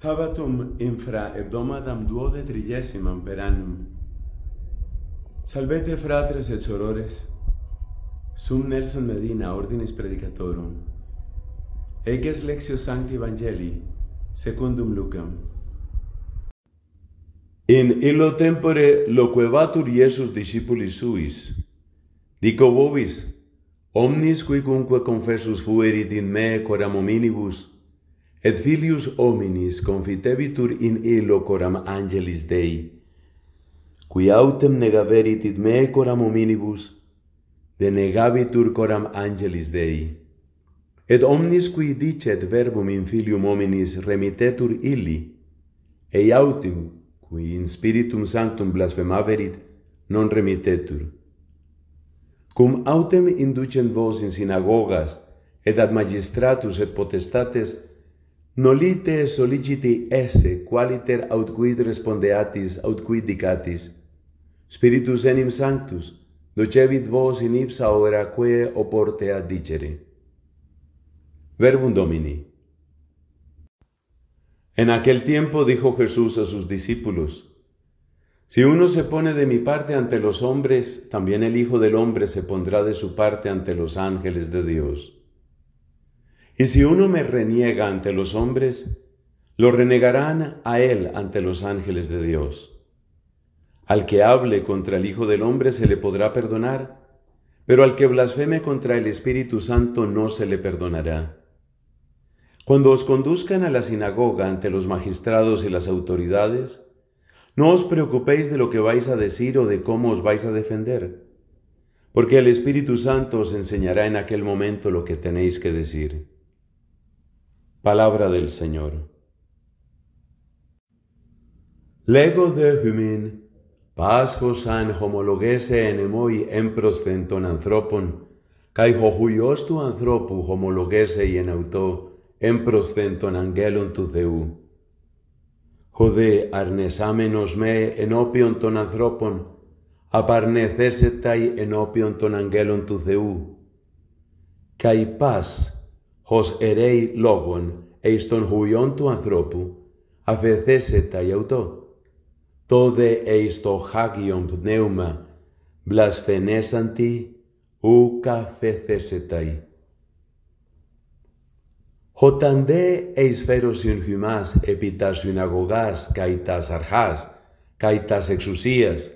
Sabatum infra hebdomadam duode trigesimam per annum. Salvete fratres et sorores, sum Nelson Medina, ordinis predicatorum. Eges lexio sancti evangelii, secundum lucam. In illo tempore loquevatur Iesus discipulis suis, dico vobis, omnis quicunque confessus fuerit in me coram hominibus, Et filius hominis confitebitur in illo coram angelis Dei, qui autem negaverit id me coram hominibus, de negabitur coram angelis Dei. Et omnis qui dicet verbum in filium hominis remitetur illi, ei autem, qui in spiritum sanctum blasfemaverit, non remitetur. Cum autem inducent vos in sinagogas, et ad magistratus et potestates, Nolite soliciti esse, qualiter aut quid respondeatis, aut quid dicatis. Spiritus enim sanctus, docebit vos in ipsa oraque oportea dicere. Verbum Domini. En aquel tiempo dijo Jesús a sus discípulos, Si uno se pone de mi parte ante los hombres, también el Hijo del Hombre se pondrá de su parte ante los ángeles de Dios. Y si uno me reniega ante los hombres, lo renegarán a él ante los ángeles de Dios. Al que hable contra el Hijo del Hombre se le podrá perdonar, pero al que blasfeme contra el Espíritu Santo no se le perdonará. Cuando os conduzcan a la sinagoga ante los magistrados y las autoridades, no os preocupéis de lo que vais a decir o de cómo os vais a defender, porque el Espíritu Santo os enseñará en aquel momento lo que tenéis que decir. Palabra del Señor. Λέγω δε χυμήν, Πάσχος αν χομολογέσαι εν εμόι έμπροσθεν των ανθρώπων, καί χοχουλιός ανθρώπου χομολογέσαι η εν αυτό έμπροσθεν των αγγέλων του Θεού. Χωδε αρνεσάμενος με ενώπιον των ανθρώπων, απαρνεθέσαι ταί ενώπιον των αγγέλων του Θεού. Καί πας ως ἐρεῖ λόγων εις των χουιών του ανθρώπου, τα γιαυτό. Τόδε εις το χάγιον πνεύμα, βλασφενέσαντι ου καφεθέσεται. Όταν δε εις φέρωσιν χυμάς επί τα συναγωγάς καί τας αρχάς, καί τας εξουσίας,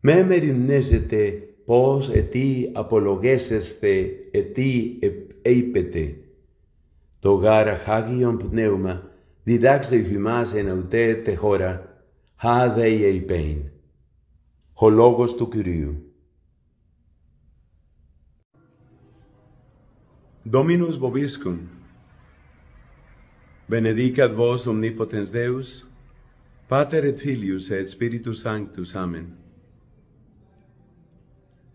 με μεριμνέσετε πώς ετί απολογέσεστε, ετί είπετε. Το γάρα χάγιον πνεύμα, διδάξτε χυμάς εν ουτέ τε χώρα, χάδεϊ εϊπέιν. Ο λόγος του Κυρίου. Dominus vobiscum. Benedicat vos omnipotens Deus, Πάτερ et Filius ετ Spiritus Sanctus. άμεν.